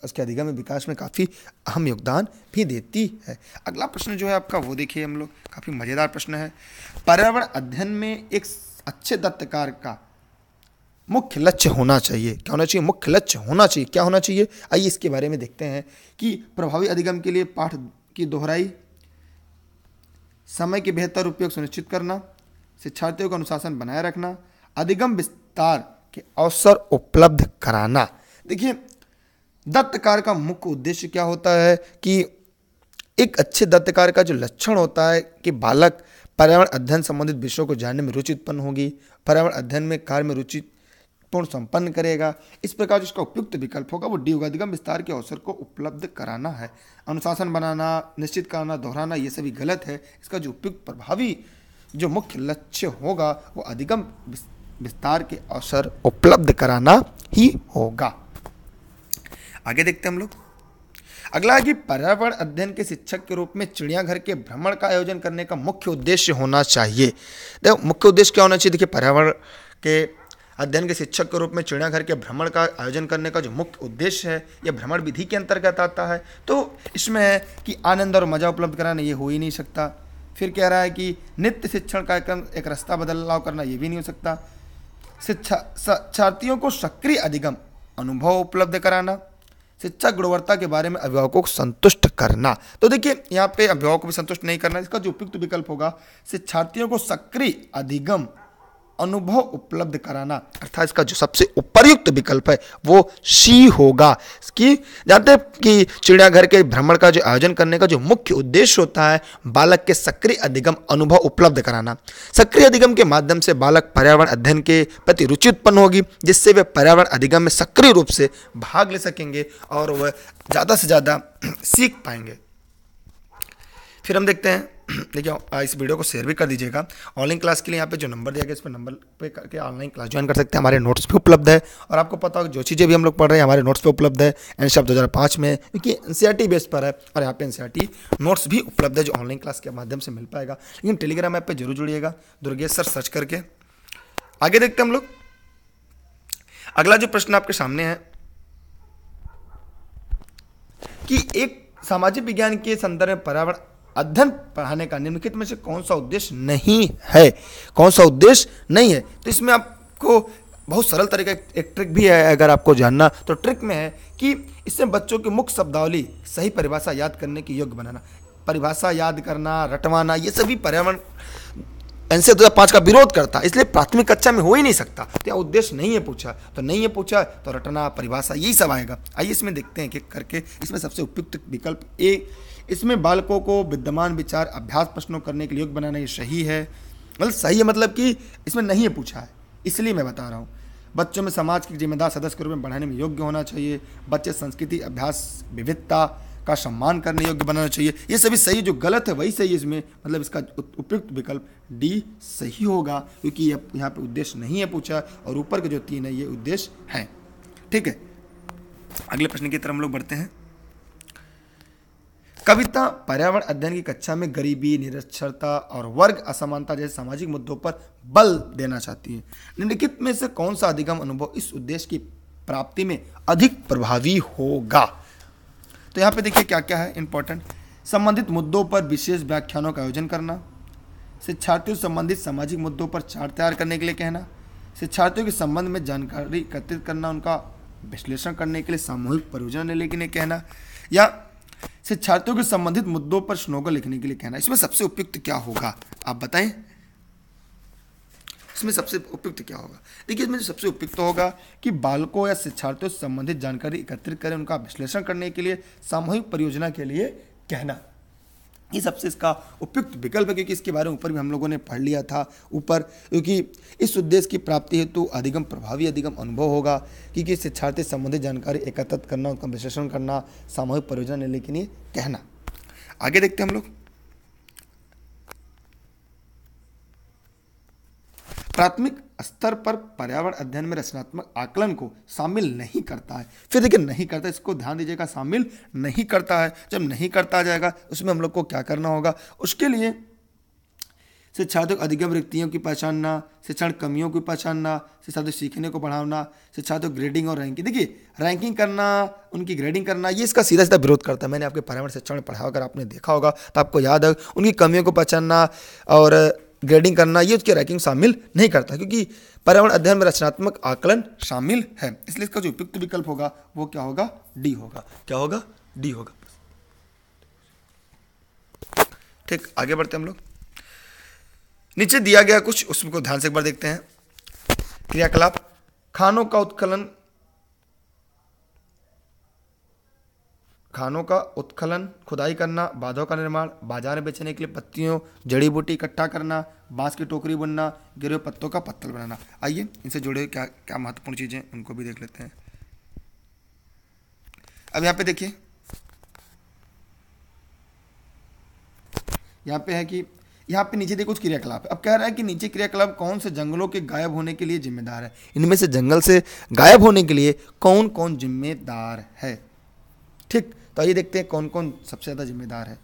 A: उसके अधिगम में विकास में काफ़ी अहम योगदान भी देती है अगला प्रश्न जो है आपका वो देखिए हम लोग काफ़ी मज़ेदार प्रश्न है पर्यावरण अध्ययन में एक अच्छे दत्तकार का मुख्य लक्ष्य होना चाहिए क्या होना चाहिए मुख्य लक्ष्य होना चाहिए क्या होना चाहिए आइए इसके बारे में देखते हैं कि प्रभावी अधिगम के लिए पाठ की दोहराई समय के बेहतर उपयोग सुनिश्चित करना शिक्षार्थियों का अनुशासन बनाए रखना अधिगम विस्तार के अवसर उपलब्ध कराना देखिए दत्तकार का मुख्य उद्देश्य क्या होता है कि एक अच्छे दत्तकार का जो लक्षण होता है कि बालक पर्यावरण अध्ययन संबंधित विषयों को जानने में रुचि उत्पन्न होगी पर्यावरण अध्ययन में कार्य में रुचि पूर्ण संपन्न करेगा इस प्रकार जो इसका उपयुक्त विकल्प होगा वो डी उगाधिगम अधिगम विस्तार के अवसर को उपलब्ध कराना है अनुशासन बनाना निश्चित कराना दोहराना ये सभी गलत है इसका जो उपयुक्त प्रभावी जो मुख्य लक्ष्य होगा वो अधिगम विस्तार के अवसर उपलब्ध कराना ही होगा आगे देखते हैं हम लोग अगला है कि पर्यावरण अध्ययन के शिक्षक के रूप में चिड़ियाघर के भ्रमण का आयोजन करने का मुख्य उद्देश्य होना चाहिए देखो मुख्य उद्देश्य क्या होना चाहिए देखिए पर्यावरण के अध्ययन के शिक्षक के रूप में चिड़ियाघर के भ्रमण का आयोजन करने का जो मुख्य उद्देश्य है यह भ्रमण विधि के अंतर्गत आता है तो इसमें है कि आनंद और मजा उपलब्ध कराना ये हो ही नहीं सकता फिर कह रहा है कि नित्य शिक्षण कार्यक्रम एक रास्ता बदलाव करना ये भी नहीं हो सकता शिक्षा शिक्षार्थियों को सक्रिय अधिगम अनुभव उपलब्ध कराना शिक्षा गुणवत्ता के बारे में अभिभावकों को संतुष्ट करना तो देखिए यहाँ पे अभिभावक को भी संतुष्ट नहीं करना इसका जो उपयुक्त विकल्प होगा शिक्षार्थियों को सक्रिय अधिगम अनुभव उपलब्ध कराना अर्थात इसका जो सबसे उपयुक्त विकल्प है वो सी होगा कि जानते हैं कि चिड़ियाघर के भ्रमण का जो आयोजन करने का जो मुख्य उद्देश्य होता है बालक के सक्रिय अधिगम अनुभव उपलब्ध कराना सक्रिय अधिगम के माध्यम से बालक पर्यावरण अध्ययन के प्रति रुचि उत्पन्न होगी जिससे वे पर्यावरण अधिगम में सक्रिय रूप से भाग ले सकेंगे और वह ज़्यादा से ज़्यादा सीख पाएंगे फिर हम देखते हैं देखिए इस वीडियो को शेयर भी कर दीजिएगा ऑनलाइन क्लास के लिए यहाँ पे जो नंबर दिया गया इस पर नंबर पे करके ऑनलाइन क्लास ज्वाइन कर सकते हैं हमारे नोट्स भी उपलब्ध है और आपको पता होगा जो चीज़ें भी हम लोग पढ़ रहे हैं हमारे नोट्स पे उपलब्ध है एन शॉप दो में क्योंकि एन बेस e पर है और यहाँ पे एन नोट्स e भी उपलब्ध है जो ऑनलाइन क्लास के माध्यम से मिल पाएगा लेकिन टेलीग्राम ऐप पर जरूर जुड़िएगा दुर्गेश सर सर्च करके आगे देखते हम लोग अगला जो प्रश्न आपके सामने है कि एक सामाजिक विज्ञान के संदर्भ में पर्यावरण अध्ययन पढ़ाने का निम्नलिखित में से कौन सा उद्देश्य नहीं है कौन सा उद्देश्य नहीं है तो इसमें आपको बहुत सरल तरीका एक ट्रिक भी है अगर आपको जानना तो ट्रिक में है कि इससे बच्चों की मुख्य शब्दावली सही परिभाषा याद करने के योग्य बनाना परिभाषा याद करना रटवाना ये सभी पर्यावरण अनुच्छेद दो पाँच का विरोध करता है इसलिए प्राथमिक कक्षा में हो ही नहीं सकता तो यह उद्देश्य नहीं है पूछा तो नहीं है पूछा तो रटना परिभाषा यही सब आएगा आइए इसमें देखते हैं कि करके इसमें सबसे उपयुक्त विकल्प ए इसमें बालकों को विद्यमान विचार अभ्यास प्रश्नों करने के लिए योग्य बनाना ये सही है मतलब सही है मतलब कि इसमें नहीं है पूछा है इसलिए मैं बता रहा हूँ बच्चों में समाज के जिम्मेदार सदस्य के रूप में बढ़ाने में योग्य होना चाहिए बच्चे संस्कृति अभ्यास विविधता का सम्मान करने योग्य बनाना चाहिए ये सभी सही जो गलत है वही सही है इसमें मतलब इसका उपयुक्त विकल्प डी सही होगा क्योंकि ये यहाँ पर उद्देश्य नहीं है पूछा और ऊपर के जो तीन है ये उद्देश्य है ठीक है अगले प्रश्न की तरफ हम लोग बढ़ते हैं कविता पर्यावरण अध्ययन की कक्षा में गरीबी निरक्षरता और वर्ग असमानता जैसे सामाजिक मुद्दों पर बल देना चाहती है निम्नलिखित में से कौन सा अधिगम अनुभव इस उद्देश्य की प्राप्ति में अधिक प्रभावी होगा तो यहाँ पे देखिए क्या क्या है इंपॉर्टेंट संबंधित मुद्दों पर विशेष व्याख्यानों का आयोजन करना शिक्षार्थियों से संबंधित सामाजिक मुद्दों पर चार्ट तैयार करने के लिए कहना शिक्षार्थियों के संबंध में जानकारी एकत्रित करना उनका विश्लेषण करने के लिए सामूहिक परियोजना लेने के लिए कहना या शिक्षार्थियों के संबंधित मुद्दों पर स्नोगल लिखने के लिए कहना इसमें सबसे उपयुक्त क्या होगा आप बताएं इसमें सबसे उपयुक्त क्या होगा देखिए इसमें सबसे उपयुक्त होगा कि बालकों या शिक्षार्थियों से संबंधित जानकारी एकत्रित करें उनका विश्लेषण करने के लिए सामूहिक परियोजना के लिए कहना ये सबसे इसका उपयुक्त विकल्प है क्योंकि इसके बारे में ऊपर भी हम लोगों ने पढ़ लिया था ऊपर क्योंकि इस उद्देश्य की प्राप्ति हेतु तो अधिगम प्रभावी अधिगम अनुभव होगा क्योंकि शिक्षार्थी संबंधित जानकारी एकत्रित करना उनका विश्लेषण करना सामूहिक परियोजना लेने के लिए कहना आगे देखते हैं हम लोग प्राथमिक स्तर पर पर्यावरण अध्ययन में रचनात्मक आकलन को शामिल नहीं करता है फिर देखिए नहीं करता इसको ध्यान दीजिएगा शामिल नहीं करता है जब नहीं करता जाएगा उसमें हम लोग को क्या करना होगा उसके लिए शिक्षार्थक अधिगम रिक्तियों की पहचानना शिक्षण कमियों की पहचानना शिक्षार्थक सीखने को बढ़ाना शिक्षार्थक ग्रेडिंग और रैंकिंग देखिए रैंकिंग करना उनकी ग्रेडिंग करना ये इसका सीधा सीधा विरोध करता है मैंने आपके पर्यावरण शिक्षण पढ़ा अगर आपने देखा होगा तो आपको याद है उनकी कमियों को पहचानना और ग्रेडिंग करना ये उसकी रैंकिंग शामिल नहीं करता क्योंकि पर्यावरण अध्ययन में रचनात्मक आकलन शामिल है इसलिए इसका जो उपयुक्त विकल्प होगा वो क्या होगा डी होगा क्या होगा डी होगा ठीक आगे बढ़ते हम लोग नीचे दिया गया कुछ उसमें को ध्यान से एक बार देखते हैं क्रियाकलाप खानों का उत्खनन खानों का उत्खनन खुदाई करना बाधों का निर्माण बाजार में बेचने के लिए पत्तियों जड़ी बूटी इकट्ठा करना बांस की टोकरी बुनना गिरे पत्तों का पत्तल बनाना आइए इनसे जुड़े क्या क्या महत्वपूर्ण चीज़ें उनको भी देख लेते हैं अब यहाँ पे देखिए यहाँ पे है कि यहाँ पे नीचे देखो कुछ क्रियाकलाप है अब कह रहा है कि नीचे क्रियाकलाप कौन से जंगलों के गायब होने के लिए जिम्मेदार है इनमें से जंगल से गायब होने के लिए कौन कौन जिम्मेदार है ठीक तो आइए देखते हैं कौन कौन सबसे ज़्यादा जिम्मेदार है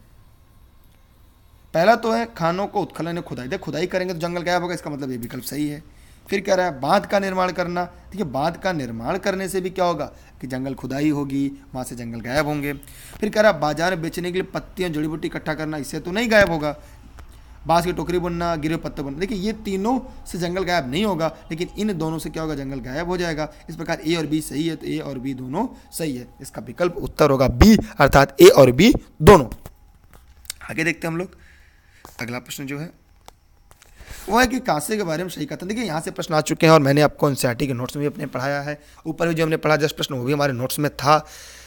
A: पहला तो है खानों को उत्खनन खुदाई देख खुदाई करेंगे तो जंगल गायब होगा इसका मतलब ये विकल्प सही है फिर कह रहा है बांध का निर्माण करना देखिए बांध का निर्माण करने से भी क्या होगा कि जंगल खुदाई होगी वहाँ से जंगल गायब होंगे फिर कह रहा है बाजार में बेचने के लिए पत्तियाँ जड़ी बूटी इकट्ठा करना इससे तो नहीं गायब होगा बांस की टोकरी बुनना गिरे पत्ते बुनना देखिए ये तीनों से जंगल गायब नहीं होगा लेकिन इन दोनों से क्या होगा जंगल गायब हो जाएगा इस प्रकार ए और बी सही है तो ए और बी दोनों सही है इसका विकल्प उत्तर होगा बी अर्थात ए और बी दोनों आगे देखते हैं हम लोग अगला प्रश्न जो है वो है कि कांसे के बारे में सही कथन देखिए यहाँ से प्रश्न आ चुके हैं और मैंने आपको एनसीआरटी के नोट्स में भी अपने पढ़ाया है ऊपर भी जो हमने पढ़ा जस्ट प्रश्न वो भी हमारे नोट्स में था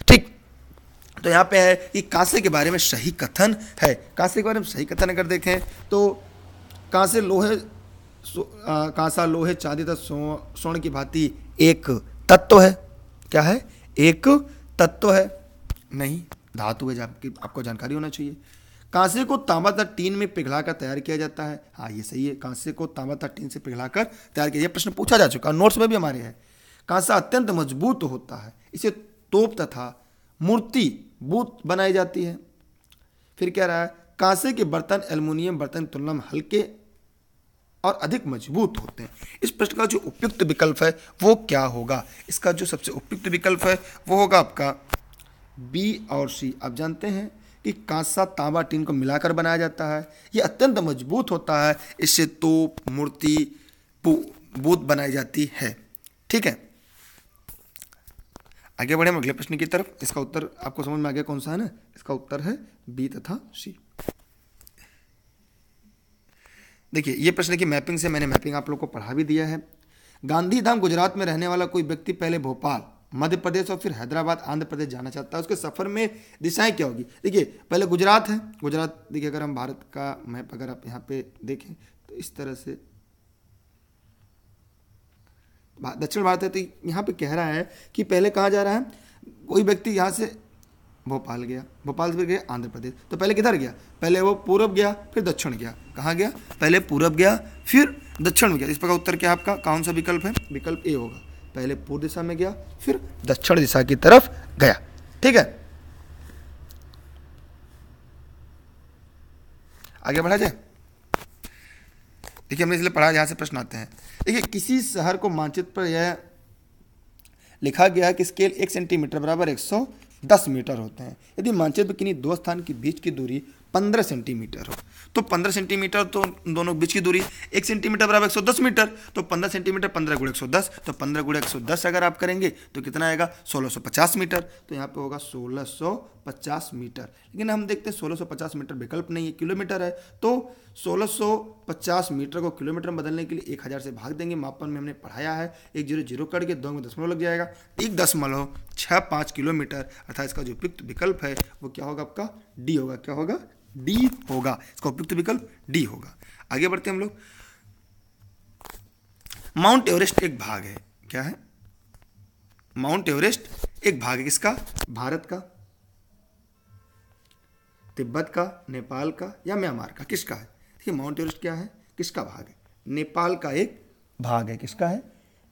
A: ठीक तो यहाँ पे है कि कांसे के बारे में सही कथन है कांसे के बारे में सही कथन अगर देखें तो कांसे लोहे कांसा लोहे चांदी तथा स्वर्ण की भांति एक तत्व है क्या है एक तत्व है नहीं धातु है आपकी आपको जानकारी होना चाहिए कांसे को तांबा तथा टीन में पिघलाकर तैयार किया जाता है हाँ ये सही है कांसे को तांबा तथा टीन से पिघलाकर तैयार किया ये प्रश्न पूछा जा चुका नोट्स में भी हमारे है कांसा अत्यंत मजबूत होता है इसे तोप तथा मूर्ति बूथ बनाई जाती है फिर कह रहा है कांसे के बर्तन एल्युमिनियम बर्तन तुलना में हल्के और अधिक मजबूत होते हैं इस प्रश्न का जो उपयुक्त विकल्प है वो क्या होगा इसका जो सबसे उपयुक्त विकल्प है वो होगा आपका बी और सी आप जानते हैं कि कांसा तांबा टीन को मिलाकर बनाया जाता है ये अत्यंत मजबूत होता है इससे तोप मूर्ति बूथ बनाई जाती है ठीक है आगे बढ़े हम अगले प्रश्न की तरफ इसका उत्तर आपको समझ में आ गया कौन सा है ना इसका उत्तर है बी तथा सी देखिए ये प्रश्न की मैपिंग से मैंने मैपिंग आप लोग को पढ़ा भी दिया है गांधीधाम गुजरात में रहने वाला कोई व्यक्ति पहले भोपाल मध्य प्रदेश और फिर हैदराबाद आंध्र प्रदेश जाना चाहता है उसके सफ़र में दिशाएं क्या होगी देखिए पहले गुजरात है गुजरात देखिए अगर हम भारत का मैप अगर आप यहाँ पे देखें तो इस तरह से दक्षिण भारत है तो यहाँ पे कह रहा है कि पहले कहाँ जा रहा है कोई व्यक्ति यहाँ से भोपाल गया भोपाल से गया आंध्र प्रदेश तो पहले किधर गया पहले वो पूरब गया फिर दक्षिण गया कहाँ गया पहले पूरब गया फिर दक्षिण में गया इस प्रकार उत्तर क्या आपका कौन सा विकल्प है विकल्प ए होगा पहले पूर्व दिशा में गया फिर दक्षिण दिशा की तरफ गया ठीक है आगे बढ़ा जाए देखिए हमने इसलिए पढ़ा यहाँ से प्रश्न आते हैं देखिए किसी शहर को मानचित्र पर यह लिखा गया है कि स्केल एक सेंटीमीटर बराबर एक सौ दस मीटर होते हैं यदि मानचित्र किन्हीं दो स्थान के बीच की दूरी पंद्रह सेंटीमीटर हो तो पंद्रह सेंटीमीटर तो दोनों बीच की दूरी एक सेंटीमीटर बराबर एक सौ दस मीटर तो पंद्रह सेंटीमीटर पंद्रह गुड़े एक सौ दस तो पंद्रह गुड़े एक सौ दस अगर आप करेंगे तो कितना आएगा सोलह सौ पचास मीटर तो यहाँ पे होगा सोलह सौ पचास मीटर लेकिन हम देखते हैं सोलह सौ पचास मीटर विकल्प नहीं है किलोमीटर है तो सोलह सौ पचास मीटर को किलोमीटर में बदलने के लिए एक हज़ार से भाग देंगे मापन में हमने पढ़ाया है एक जीरो जीरो करके दो में दशमलव लग जाएगा एक दशमलव छः पाँच किलोमीटर अर्थात इसका जो उपयुक्त विकल्प है वो क्या होगा आपका डी होगा क्या होगा डी होगा इसका उपयुक्त विकल्प डी होगा आगे बढ़ते हम लोग माउंट एवरेस्ट एक भाग है क्या है माउंट एवरेस्ट एक भाग है किसका भारत का तिब्बत का नेपाल का या म्यांमार का किसका है माउंट एवरेस्ट क्या है किसका भाग है नेपाल का एक भाग है किसका है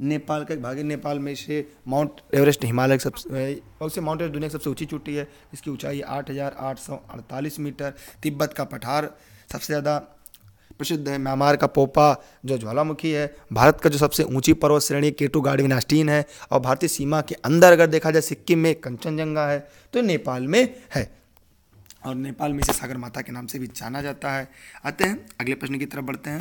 A: नेपाल का एक भाग है नेपाल में से माउंट एवरेस्ट हिमालय सबसे और से माउंट एवरेस्ट दुनिया की सबसे ऊंची चोटी है इसकी ऊंचाई आठ हज़ार आठ सौ अड़तालीस मीटर तिब्बत का पठार सबसे ज़्यादा प्रसिद्ध है म्यांमार का पोपा जो ज्वालामुखी है भारत का जो सबसे ऊंची पर्वत श्रेणी केटू गाड़ी विनास्टीन है और भारतीय सीमा के अंदर अगर देखा जाए सिक्किम में कंचनजंगा है तो नेपाल में है और नेपाल में इसे सागर माता के नाम से भी जाना जाता है आते हैं अगले प्रश्न की तरफ बढ़ते हैं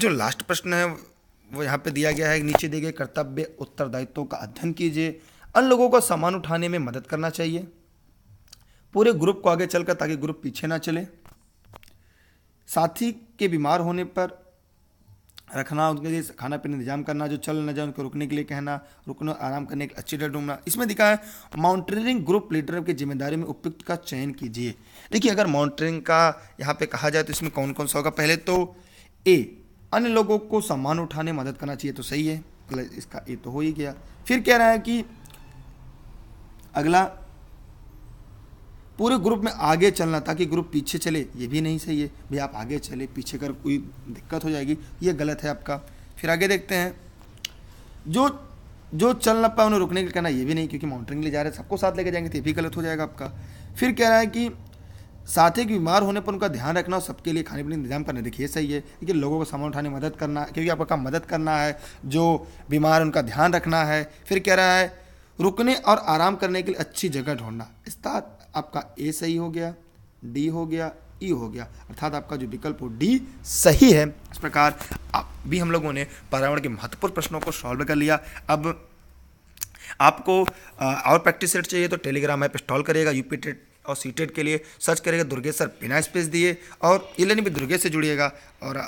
A: जो लास्ट प्रश्न है वो यहाँ पे दिया गया है नीचे दिए गए कर्तव्य उत्तरदायित्व का अध्ययन कीजिए अन्य लोगों का सामान उठाने में मदद करना चाहिए पूरे ग्रुप को आगे चलकर ताकि ग्रुप पीछे ना चले साथी के बीमार होने पर रखना उनके लिए खाना पीना इंतजाम करना जो चल न जाए उनको रुकने के लिए कहना रुकना आराम करने के लिए अच्छी डर ढूंढना इसमें दिखा है माउंटेनरिंग ग्रुप लीडर की जिम्मेदारी में उपयुक्त का चयन कीजिए देखिए अगर माउंटेनरिंग का यहाँ पे कहा जाए तो इसमें कौन कौन सा होगा पहले तो ए अन्य लोगों को सम्मान उठाने मदद करना चाहिए तो सही है इसका ये तो हो ही गया फिर कह रहा है कि अगला पूरे ग्रुप में आगे चलना ताकि ग्रुप पीछे चले ये भी नहीं सही है भाई आप आगे चले पीछे कर कोई दिक्कत हो जाएगी ये गलत है आपका फिर आगे देखते हैं जो जो चल ना पाए उन्हें रुकने के कहना ये भी नहीं क्योंकि माउंटेनिंग ले जा रहे हैं सबको साथ लेके जाएंगे तो ये भी गलत हो जाएगा आपका फिर कह रहा है कि साथ ही बीमार होने पर उनका ध्यान रखना और सबके लिए खाने पीने का इंतजाम करना देखिए सही है क्योंकि लोगों को सामान उठाने मदद करना क्योंकि आपका काम मदद करना है जो बीमार उनका ध्यान रखना है फिर कह रहा है रुकने और आराम करने के लिए अच्छी जगह ढूंढना इस आपका ए सही हो गया डी हो गया ई हो गया अर्थात आपका जो विकल्प हो डी सही है इस प्रकार आप भी हम लोगों ने पर्यावरण के महत्वपूर्ण प्रश्नों को सॉल्व कर लिया अब आपको और प्रैक्टिस सेट चाहिए तो टेलीग्राम ऐप इंस्टॉल करेगा यूपी टेट और सी के लिए सर्च करेगा दुर्गेश सर बिना स्पेस दिए और ई लर्निंग भी दुर्गेश से जुड़िएगा और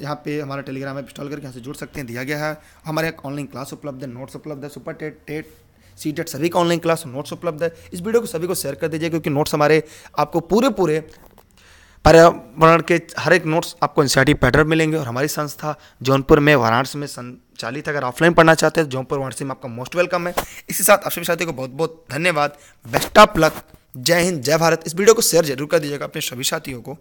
A: यहाँ पे हमारा टेलीग्राम ऐप इंस्टॉल करके यहाँ से जुड़ सकते हैं दिया गया है हमारे यहाँ ऑनलाइन क्लास उपलब्ध है नोट्स उपलब्ध है super TET TET C TET सभी का ऑनलाइन क्लास नोट्स उपलब्ध है इस वीडियो को सभी को शेयर कर दीजिए क्योंकि नोट्स हमारे आपको पूरे पूरे पर्यावरण के हर एक नोट्स आपको एन पैटर्न e मिलेंगे और हमारी संस्था जौनपुर में वाराणसी में संचालित अगर ऑफलाइन पढ़ना चाहते हैं तो जौनपुर वाराणसी में आपका मोस्ट वेलकम है इसी साथ आप सभी साथी को बहुत बहुत धन्यवाद बेस्ट ऑफ लक जय हिंद जय भारत इस वीडियो को शेयर जरूर कर दीजिएगा अपने सभी साथियों को